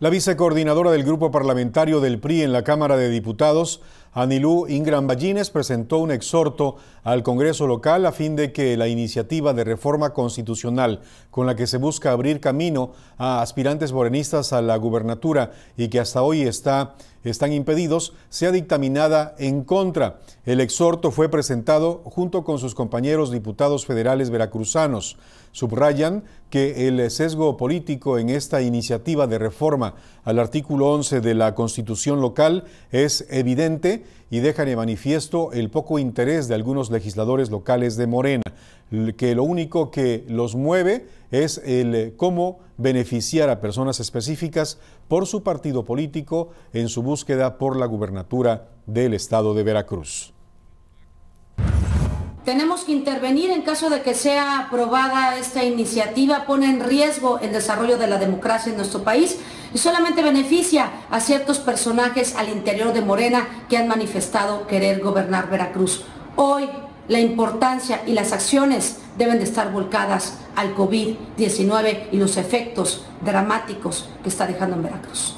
La vicecoordinadora del Grupo Parlamentario del PRI en la Cámara de Diputados Anilú Ingram Ballines presentó un exhorto al Congreso local a fin de que la iniciativa de reforma constitucional con la que se busca abrir camino a aspirantes morenistas a la gubernatura y que hasta hoy está, están impedidos sea dictaminada en contra. El exhorto fue presentado junto con sus compañeros diputados federales veracruzanos. Subrayan que el sesgo político en esta iniciativa de reforma al artículo 11 de la Constitución local es evidente y dejan de manifiesto el poco interés de algunos legisladores locales de Morena, que lo único que los mueve es el eh, cómo beneficiar a personas específicas por su partido político en su búsqueda por la gubernatura del estado de Veracruz. Tenemos que intervenir en caso de que sea aprobada esta iniciativa, pone en riesgo el desarrollo de la democracia en nuestro país y solamente beneficia a ciertos personajes al interior de Morena que han manifestado querer gobernar Veracruz. Hoy la importancia y las acciones deben de estar volcadas al COVID-19 y los efectos dramáticos que está dejando en Veracruz.